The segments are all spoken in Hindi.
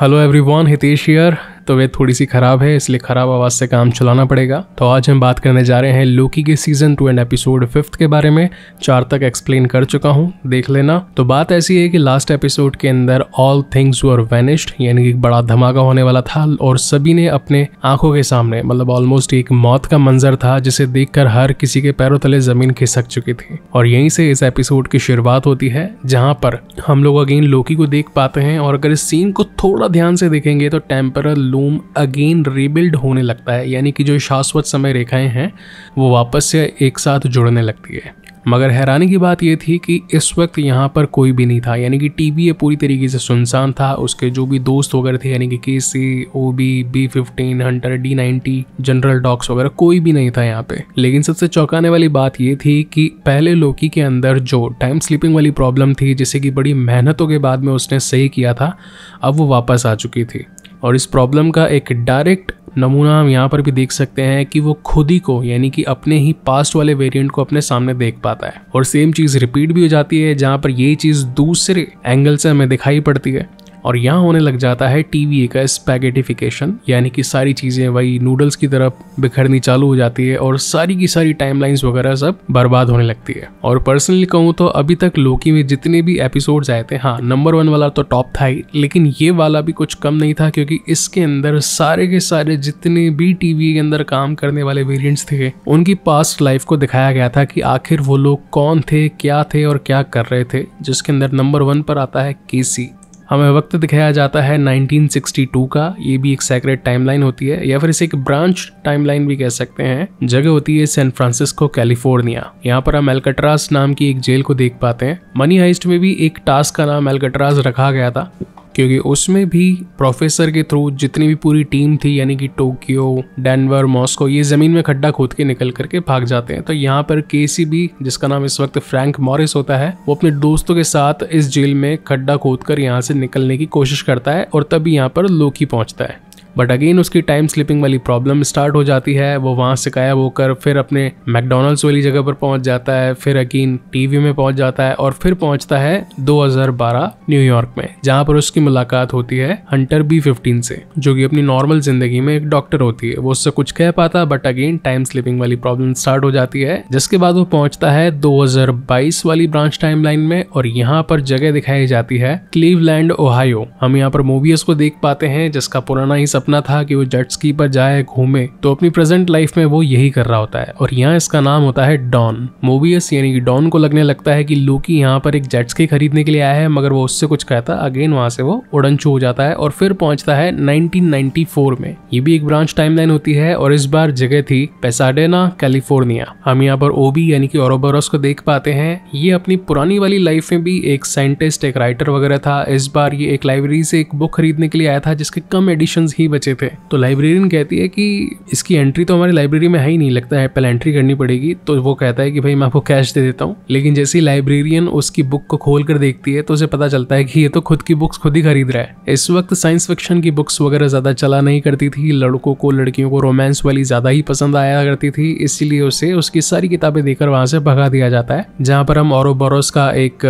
हेलो एवरीवन हितेश हियर तो वे थोड़ी सी ख़राब है इसलिए ख़राब आवाज़ से काम चलाना पड़ेगा तो आज हम बात करने जा रहे हैं लोकी के season two and episode fifth के बारे में चार तक एक्सप्लेन कर चुका हूँ देख लेना तो बात ऐसी है कि लास्ट एपिसोड के अंदर ऑल थिंग्स वर वेनिश्ड यानी कि बड़ा धमाका होने वाला था और सभी ने अपने आंखों के सामने मतलब ऑलमोस्ट एक मौत का मंजर था जिसे देख हर किसी के पैरों तले जमीन खिसक चुकी थी और यहीं से इस एपिसोड की शुरुआत होती है जहां पर हम लोग अगेन लोकी को देख पाते हैं और अगर इस सीन को थोड़ा ध्यान से देखेंगे तो टेम्परल लूम अगेन रीबिल्ड होने लगता है यानी कि जो शाश्वत समय रेखाएं हैं वो वापस से एक साथ जुड़ने लगती है मगर हैरानी की बात यह थी कि इस वक्त यहाँ पर कोई भी नहीं था यानी कि टी ये पूरी तरीके से सुनसान था उसके जो भी दोस्त वगैरह थे यानी कि K C O B B fifteen hunter D ninety general docs वगैरह कोई भी नहीं था यहाँ पे लेकिन सबसे चौंकाने वाली बात यह थी कि पहले लोकी के अंदर जो टाइम स्लीपिंग वाली प्रॉब्लम थी जिसे कि बड़ी मेहनतों के बाद में उसने सही किया था अब वो वापस आ चुकी थी और इस प्रॉब्लम का एक डायरेक्ट नमूना हम यहाँ पर भी देख सकते हैं कि वो खुद ही को यानी कि अपने ही पास्ट वाले वेरिएंट को अपने सामने देख पाता है और सेम चीज़ रिपीट भी हो जाती है जहाँ पर ये चीज़ दूसरे एंगल से हमें दिखाई पड़ती है और यहाँ होने लग जाता है टीवीए का स्पैगेटिफिकेशन यानी कि सारी चीज़ें वही नूडल्स की तरफ बिखरनी चालू हो जाती है और सारी की सारी टाइम वगैरह सब बर्बाद होने लगती है और पर्सनली कहूँ तो अभी तक लोकी में जितने भी एपिसोड्स आए थे हाँ नंबर वन वाला तो टॉप था ही लेकिन ये वाला भी कुछ कम नहीं था क्योंकि इसके अंदर सारे के सारे जितने भी टीवी के अंदर काम करने वाले वेरियंट्स थे उनकी पास्ट लाइफ को दिखाया गया था कि आखिर वो लोग कौन थे क्या थे और क्या कर रहे थे जिसके अंदर नंबर वन पर आता है केसी हमें वक्त दिखाया जाता है 1962 का ये भी एक सेक्रेट टाइमलाइन होती है या फिर इसे एक ब्रांच टाइमलाइन भी कह सकते हैं जगह होती है सैन फ्रांसिस्को कैलिफोर्निया यहाँ पर हम एलकटरास नाम की एक जेल को देख पाते हैं मनी हाइस्ट में भी एक टास्क का नाम एलकटराज रखा गया था क्योंकि उसमें भी प्रोफेसर के थ्रू जितनी भी पूरी टीम थी यानी कि टोक्यो डेनवर मॉस्को ये ज़मीन में खड्डा खोद के निकल करके भाग जाते हैं तो यहाँ पर भी जिसका नाम इस वक्त फ्रैंक मॉरिस होता है वो अपने दोस्तों के साथ इस जेल में खड्डा खोद कर यहाँ से निकलने की कोशिश करता है और तभी यहाँ पर लोकी पहुँचता है बट अगेन उसकी टाइम स्लिपिंग वाली प्रॉब्लम स्टार्ट हो जाती है वो वहाँ से गायब होकर फिर अपने मैकडोनल्ड्स वाली जगह पर पहुँच जाता है फिर अगेन टीवी में पहुँच जाता है और फिर पहुँचता है 2012 न्यूयॉर्क में जहाँ पर उसकी मुलाकात होती है हंटर बी फिफ्टीन से जो कि अपनी नॉर्मल जिंदगी में एक डॉक्टर होती है वो उससे कुछ कह पाता बट अगेन टाइम स्लिपिंग वाली प्रॉब्लम स्टार्ट हो जाती है जिसके बाद वो पहुंचता है दो वाली ब्रांच टाइम में और यहाँ पर जगह दिखाई जाती है क्लीवलैंड ओहायो हम यहाँ पर मूवीज को देख पाते हैं जिसका पुराना ही सब सपना था कि वो जेट स्की पर जाए घूमे तो अपनी प्रेजेंट लाइफ में वो यही कर रहा होता है और यहाँ इसका नाम होता है डॉन मोबियस यानी डॉन को लगने लगता है कि लोकी यहाँ पर एक जेट स्की खरीदने के लिए आया है मगर वो उससे कुछ कहता अगेन वहां से वो उड़नचू हो जाता है और फिर पहुंचता है नाइनटीन में ये भी एक ब्रांच टाइम होती है और इस बार जगह थी पेसाडेना कैलिफोर्निया हम यहाँ पर ओबी यानी कि ओरोबोरस को देख पाते हैं ये अपनी पुरानी वाली लाइफ में भी एक साइंटिस्ट एक राइटर वगैरह था इस बार ये एक लाइब्रेरी से एक बुक खरीदने के लिए आया था जिसके कम एडिशन ही बचे थे तो लाइब्रेरियन कहती है कि इसकी एंट्री तो हमारी लाइब्रेरी में है ही नहीं लगता है पहले एंट्री करनी पड़ेगी तो वो कहता है कि भाई मैं आपको कैश दे देता हूँ लेकिन जैसे ही लाइब्रेरियन उसकी बुक को खोल कर देखती है तो उसे पता चलता है कि ये तो खुद की बुक्स खुद ही खरीद रहा है इस वक्त साइंस फिक्शन की बुक्स वगैरह ज़्यादा चला नहीं करती थी लड़कों को लड़कियों को रोमांस वाली ज़्यादा ही पसंद आया करती थी इसीलिए उसे उसकी सारी किताबें देकर वहां से भगा दिया जाता है जहाँ पर हम और का एक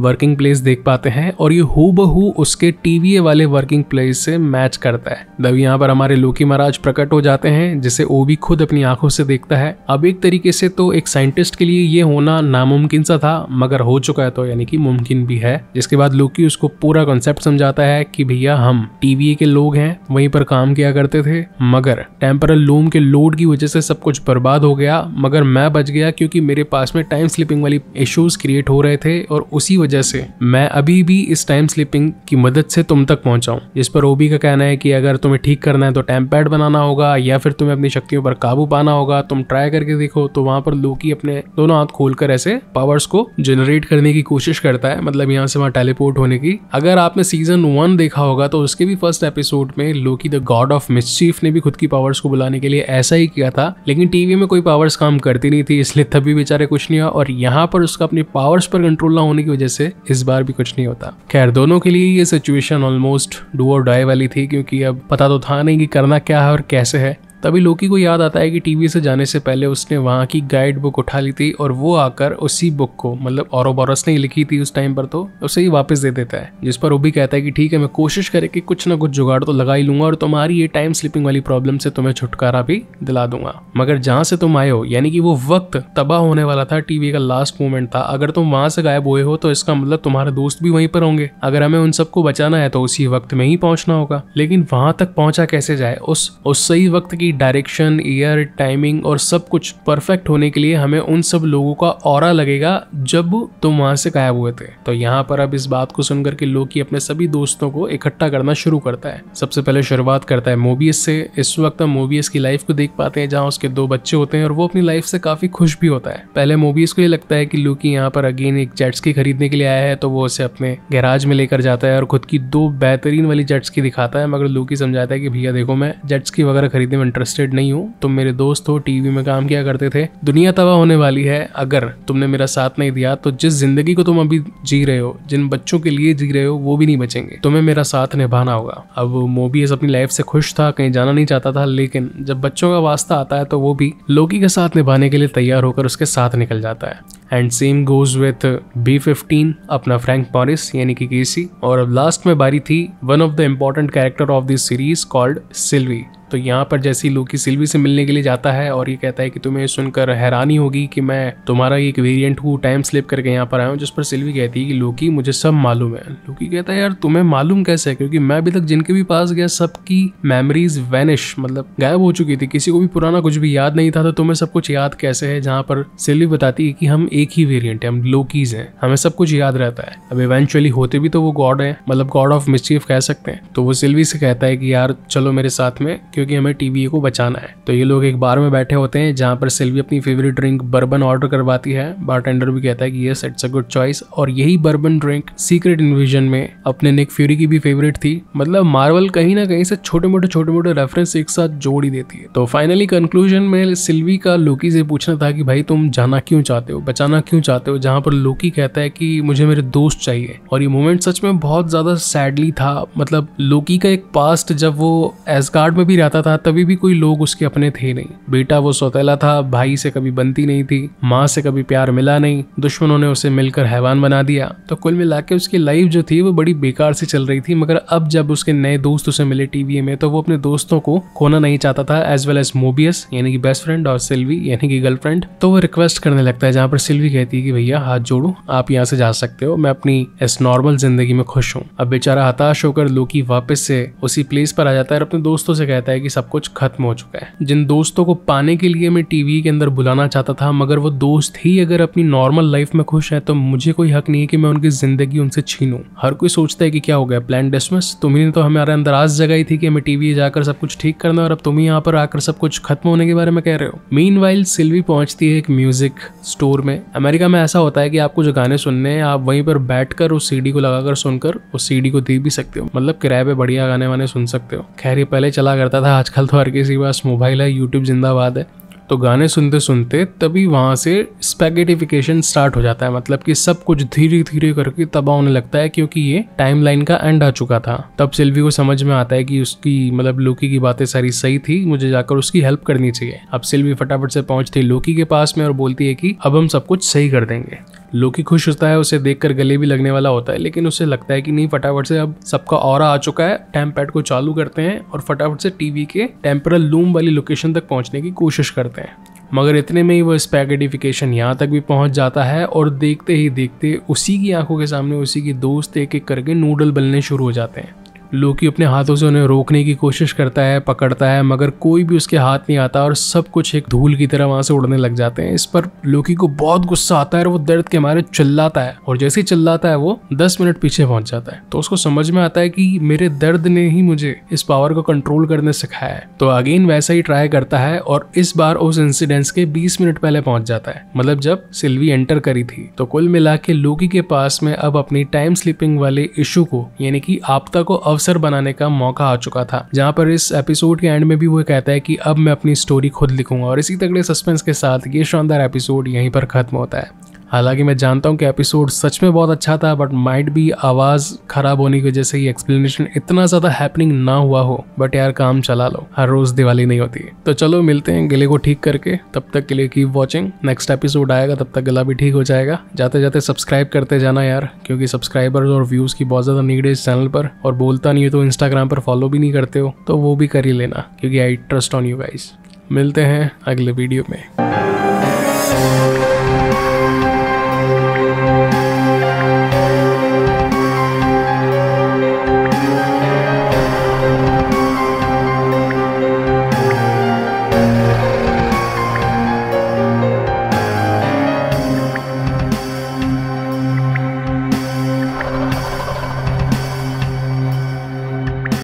वर्किंग प्लेस देख पाते हैं और ये हु बहू उसके टीवीए वाले वर्किंग प्लेस से मैच करता है तब यहाँ पर हमारे लोकी महाराज प्रकट हो जाते हैं जिसे भी खुद अपनी आंखों से देखता है अब एक तरीके से तो एक साइंटिस्ट के लिए ये होना नामुमकिन सा था मगर हो चुका है तो यानी कि मुमकिन भी है जिसके बाद लोकी उसको पूरा कॉन्सेप्ट समझाता है कि भैया हम टीवीए के लोग हैं वहीं पर काम किया करते थे मगर टेम्परल लूम के लोड की वजह से सब कुछ बर्बाद हो गया मगर मैं बच गया क्योंकि मेरे पास में टाइम स्लिपिंग वाली इश्यूज क्रिएट हो रहे थे और उसी वजह वजह से मैं अभी भी इस टाइम स्लिपिंग की मदद से तुम तक पहुंचाऊं जिस पर ओबी का कहना है कि अगर तुम्हें ठीक करना है तो टाइम पैड बनाना होगा या फिर तुम्हें अपनी शक्तियों पर काबू पाना होगा तुम ट्राई करके देखो तो वहां पर लोकी अपने दोनों हाथ खोलकर ऐसे पावर्स को जनरेट करने की कोशिश करता है मतलब यहाँ से वहां टेलीपोर्ट होने की अगर आपने सीजन वन देखा होगा तो उसके भी फर्स्ट एपिसोड में Loki the god of mischief ने भी खुद की पावर्स को बुलाने के लिए ऐसा ही किया था लेकिन टीवी में कोई पावर्स काम करती नहीं थी इसलिए तभी बेचारे कुछ नहीं हुआ और यहाँ पर उसका अपनी पावर्स पर कंट्रोल ना होने की वजह से इस बार भी कुछ नहीं होता खैर दोनों के लिए ये situation almost do or die वाली थी क्योंकि अब पता तो था नहीं कि करना क्या है और कैसे है तभी लोकी को याद आता है कि टीवी से जाने से पहले उसने वहाँ की गाइड बुक उठा ली थी और वो आकर उसी बुक को मतलब औरोबोरस ने लिखी थी उस टाइम पर तो उसे ही वापस दे देता है जिस पर वो भी कहता है कि ठीक है मैं कोशिश करे कि कुछ ना कुछ जुगाड़ तो लगा ही लूंगा और तुम्हारी ये टाइम स्लिपिंग वाली प्रॉब्लम से तुम्हें छुटकारा भी दिला दूंगा मगर जहाँ से तुम आए हो यानी कि वो वक्त तबाह होने वाला था टीवी का लास्ट मोमेंट था अगर तुम वहाँ से गायब हुए हो तो इसका मतलब तुम्हारे दोस्त भी वहीं पर होंगे अगर हमें उन सबको बचाना है तो उसी वक्त में ही पहुंचना होगा लेकिन वहां तक पहुंचा कैसे जाए उस उस सही वक्त की की डायरेक्शन ईयर टाइमिंग और सब कुछ परफेक्ट होने के लिए हमें उन सब लोगों का और लगेगा जब तुम वहां से गायब हुए थे तो यहाँ पर अब इस बात को सुनकर के लोकी अपने सभी दोस्तों को इकट्ठा करना शुरू करता है सबसे पहले शुरुआत करता है मोबियस से इस वक्त हम मोबियस की लाइफ को देख पाते हैं जहाँ उसके दो बच्चे होते हैं और वो अपनी लाइफ से काफी खुश भी होता है पहले मोबियस को ये लगता है कि लूकी यहाँ पर अगेन एक जेट्स की खरीदने के लिए आया है तो वो उसे अपने गैराज में लेकर जाता है और खुद की दो बेहतरीन वाली जेट्स की दिखाता है मगर लोकी समझाता है कि भैया देखो मैं जेट्स की वगैरह खरीदने में इंटरेस्टेड नहीं हूँ तुम तो मेरे दोस्त हो तो टीवी में काम किया करते थे दुनिया तबाह होने वाली है अगर तुमने मेरा साथ नहीं दिया तो जिस जिंदगी को तुम अभी जी रहे हो जिन बच्चों के लिए जी रहे हो वो भी नहीं बचेंगे तुम्हें मेरा साथ निभाना होगा अब मोबियस अपनी लाइफ से खुश था कहीं जाना नहीं चाहता था लेकिन जब बच्चों का वास्ता आता है तो वो भी लोकी के साथ निभाने के लिए तैयार होकर उसके साथ निकल जाता है and same goes with B fifteen अपना फ्रैंक मॉरिस यानी कि केसी और अब लास्ट में बारी थी one of the important character of this series called Sylvie तो यहाँ पर जैसे ही लोकी सिल्वी से मिलने के लिए जाता है और ये कहता है कि तुम्हें सुनकर हैरानी होगी कि मैं तुम्हारा एक वेरिएंट हूँ टाइम स्लिप करके यहाँ पर आया हूँ जिस पर सिल्वी कहती है कि लोकी मुझे सब मालूम है लोकी कहता है यार तुम्हें मालूम कैसे है क्योंकि मैं अभी तक जिनके भी पास गया सबकी मेमरीज वैनिश मतलब गायब हो चुकी थी किसी को भी पुराना कुछ भी याद नहीं था तो तुम्हें सब कुछ याद कैसे है जहाँ पर सिल्वी बताती है कि हम एक ही वेरियंट है हम लोकीज हैं हमें सब कुछ याद रहता है अब इवेंचुअली होते भी तो वो गॉड है मतलब गॉड ऑफ मिस्चीफ कह सकते हैं तो वो सिल्वी से कहता है कि यार चलो मेरे साथ में क्योंकि हमें टीवी को बचाना है तो ये लोग एक बार में बैठे होते हैं जहाँ पर सिल्वी अपनी फेवरेट ड्रिंक बर्बन ऑर्डर करवाती है बार भी कहता है कि yes it's a good choice और यही बर्बन ड्रिंक सीक्रेट इन्विजन में अपने निक फ्यूरी की भी फेवरेट थी मतलब मार्वल कहीं ना कहीं से छोटे मोटे छोटे मोटे रेफरेंस एक साथ जोड़ ही देती है तो फाइनली कंक्लूजन में सिल्वी का लोकी से पूछना था कि भाई तुम जाना क्यों चाहते हो बचाना जाना क्यों चाहते हो जहाँ पर लोकी कहता है कि मुझे मेरे दोस्त चाहिए और ये मोमेंट सच में बहुत ज़्यादा सैडली था मतलब लोकी का एक पास्ट जब वो एसगार्ड में भी रहता था तभी भी कोई लोग उसके अपने थे नहीं बेटा वो सौतेला था भाई से कभी बनती नहीं थी माँ से कभी प्यार मिला नहीं दुश्मनों ने उसे मिलकर हैवान बना दिया तो कुल मिला के उसकी लाइफ जो थी वो बड़ी बेकार से चल रही थी मगर अब जब उसके नए दोस्त उसे मिले टीवी में तो वो अपने दोस्तों को खोना नहीं चाहता था एज वेल एज मोबियस यानी कि बेस्ट फ्रेंड और सिल्वी यानी कि गर्लफ्रेंड तो वो रिक्वेस्ट करने लगता है जहाँ पर सिल्वी काउंसिल भी कहती है कि भैया हाथ जोड़ू आप यहाँ से जा सकते हो मैं अपनी इस नॉर्मल जिंदगी में खुश हूँ अब बेचारा हताश होकर लोकी वापस से उसी प्लेस पर आ जाता है और अपने दोस्तों से कहता है कि सब कुछ खत्म हो चुका है जिन दोस्तों को पाने के लिए मैं टीवी के अंदर बुलाना चाहता था मगर वो दोस्त ही अगर अपनी नॉर्मल लाइफ में खुश है तो मुझे कोई हक नहीं है कि मैं उनकी जिंदगी उनसे छीनू हर कोई सोचता है कि क्या हो गया प्लान डिसमस तुम्हें तो हमारे अंदर आज ही थी कि हमें टीवी जाकर सब कुछ ठीक करना और अब तुम यहाँ पर आकर सब कुछ खत्म होने के बारे में कह रहे हो मीन सिल्वी पहुंचती है एक म्यूजिक स्टोर में अमेरिका में ऐसा होता है कि आपको जो गाने सुनने हैं आप वहीं पर बैठ कर उस सीडी को लगाकर सुनकर उस सीडी को दे भी सकते हो मतलब किराए पे बढ़िया गाने वाने सुन सकते हो खैर ये पहले चला करता था आजकल तो हर किसी के पास मोबाइल है यूट्यूब जिंदाबाद है तो गाने सुनते सुनते तभी वहाँ से स्पेगेटिफिकेशन स्टार्ट हो जाता है मतलब कि सब कुछ धीरे धीरे करके तबाह होने लगता है क्योंकि ये टाइम लाइन का एंड आ चुका था तब सिल्वी को समझ में आता है कि उसकी मतलब लोकी की बातें सारी सही थी मुझे जाकर उसकी हेल्प करनी चाहिए अब सिल्वी फटाफट से पहुंचती है लोकी के पास में और बोलती है कि अब हम सब कुछ सही कर देंगे लोकी खुश होता है उसे देखकर गले भी लगने वाला होता है लेकिन उसे लगता है कि नहीं फटाफट से अब सबका और आ चुका है टैम पैड को चालू करते हैं और फटाफट से टीवी के टेम्परल लूम वाली लोकेशन तक पहुंचने की कोशिश करते हैं मगर इतने में ही वह स्पैगेटिफिकेशन यहाँ तक भी पहुँच जाता है और देखते ही देखते उसी की आंखों के सामने उसी के दोस्त एक एक करके नूडल बनने शुरू हो जाते हैं लोकी अपने हाथों से उन्हें रोकने की कोशिश करता है पकड़ता है मगर कोई भी उसके हाथ नहीं आता और सब कुछ एक धूल की तरह वहाँ से उड़ने लग जाते हैं इस पर लोकी को बहुत गुस्सा आता है और वो दर्द के मारे चिल्लाता है और जैसे ही चिल्लाता है वो दस मिनट पीछे पहुंच जाता है तो उसको समझ में आता है कि मेरे दर्द ने ही मुझे इस पावर को कंट्रोल करने सिखाया है तो अगेन वैसा ही ट्राई करता है और इस बार उस इंसिडेंस के बीस मिनट पहले पहुंच जाता है मतलब जब सिल्वी एंटर करी थी तो कुल मिला के लोकी के पास में अब अपनी टाइम स्लीपिंग वाले इशू को यानी कि आपदा को अव अवसर बनाने का मौका आ चुका था जहाँ पर इस एपिसोड के एंड में भी वो कहता है कि अब मैं अपनी स्टोरी खुद लिखूंगा और इसी तगड़े सस्पेंस के साथ ये शानदार एपिसोड यहीं पर खत्म होता है हालांकि मैं जानता हूँ कि एपिसोड सच में बहुत अच्छा था बट माइट भी आवाज़ खराब होने की वजह से ये एक्सप्लेनेशन इतना ज़्यादा हैपनिंग ना हुआ हो बट यार काम चला लो हर रोज़ दिवाली नहीं होती है तो चलो मिलते हैं गले को ठीक करके तब तक के लिए कीप वॉचिंग नेक्स्ट एपिसोड आएगा तब तक गला भी ठीक हो जाएगा जाते जाते सब्सक्राइब करते जाना यार क्योंकि सब्सक्राइबर्स और व्यूज़ की बहुत ज़्यादा नीड है इस चैनल पर और बोलता नहीं हो तो इंस्टाग्राम पर फॉलो भी नहीं करते हो तो वो भी कर ही लेना क्योंकि I trust on you guys मिलते हैं अगले वीडियो में